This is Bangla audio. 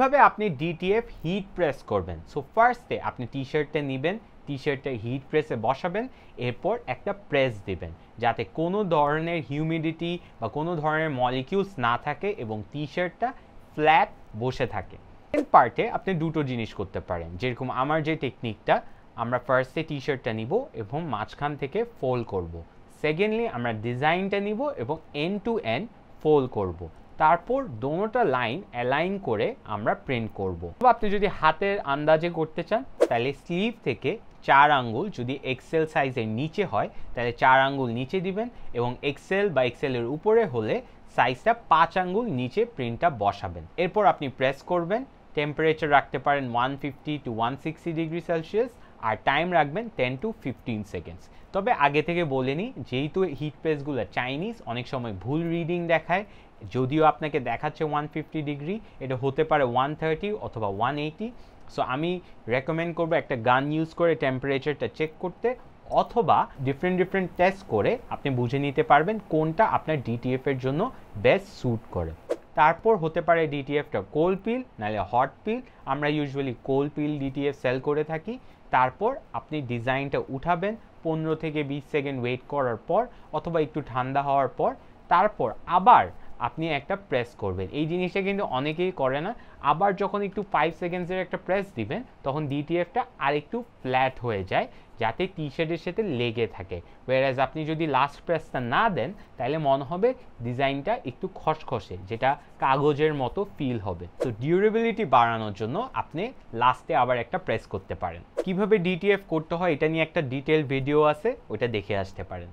কিভাবে আপনি ডিটিএফ হিট প্রেস করবেন সো ফার্স্টে আপনি টি শার্টটা নেবেন টি শার্টটা হিট প্রেসে বসাবেন এরপর একটা প্রেস দেবেন যাতে কোনো ধরনের হিউমিডিটি বা কোনো ধরনের মলিকিউলস না থাকে এবং টি শার্টটা ফ্ল্যাট বসে থাকে এই পার্টে আপনি দুটো জিনিস করতে পারেন যেরকম আমার যে টেকনিকটা আমরা ফার্স্টে টি শার্টটা নিব এবং মাঝখান থেকে ফোল্ড করব। সেকেন্ডলি আমরা ডিজাইনটা নিব এবং এন্ড টু এন্ড ফোল্ড করব। তারপর দোনোটা লাইন অ্যালাইন করে আমরা প্রিন্ট করব। আপনি যদি হাতের আন্দাজে করতে চান তাহলে স্লিভ থেকে চার আঙ্গুল যদি এক্সেল সাইজের নিচে হয় তাহলে চার আঙ্গুল নিচে দিবেন এবং এক্সেল বা এক্সেলের উপরে হলে সাইজটা পাঁচ আঙ্গুল নিচে প্রিন্টটা বসাবেন এরপর আপনি প্রেস করবেন টেম্পারেচার রাখতে পারেন one fifty to one sixty degree Celsius আর টাইম রাখবেন টেন টু ফিফটিন সেকেন্ডস তবে আগে থেকে বলে নিই যেহেতু হিট প্রেসগুলো চাইনিজ অনেক সময় ভুল রিডিং দেখায় যদিও আপনাকে দেখাচ্ছে ওয়ান ফিফটি ডিগ্রি এটা হতে পারে ওয়ান থার্টি অথবা ওয়ান এইটি সো আমি রেকমেন্ড করবো একটা গান ইউজ করে টেম্পারেচারটা চেক করতে অথবা ডিফারেন্ট ডিফারেন্ট টেস্ট করে আপনি বুঝে নিতে পারবেন কোনটা আপনার ডিটিএফের জন্য বেস্ট স্যুট করে তারপর হতে পারে ডিটিএফটা কোল পিল নাহলে হট পিল আমরা usually cold peel DTF sell করে থাকি তারপর আপনি ডিজাইনটা উঠাবেন পনেরো থেকে বিশ সেকেন্ড ওয়েট করার পর অথবা একটু ঠান্ডা হওয়ার পর তারপর আবার আপনি একটা প্রেস করবেন এই জিনিসটা কিন্তু অনেকেই করে না আবার যখন একটু ফাইভ সেকেন্ডসের একটা প্রেস দিবেন তখন ডিটিএফটা আর একটু ফ্ল্যাট হয়ে যায় যাতে টি শার্টের সাথে লেগে থাকে ওয়ারাজ আপনি যদি লাস্ট প্রেসটা না দেন তাহলে মনে হবে ডিজাইনটা একটু খসখসে যেটা কাগজের মতো ফিল হবে তো ডিউরেবিলিটি বাড়ানোর জন্য আপনি লাস্টে আবার একটা প্রেস করতে পারেন কিভাবে ডিটিএফ করতে হয় এটা নিয়ে একটা ডিটেল ভিডিও আছে ওটা দেখে আসতে পারেন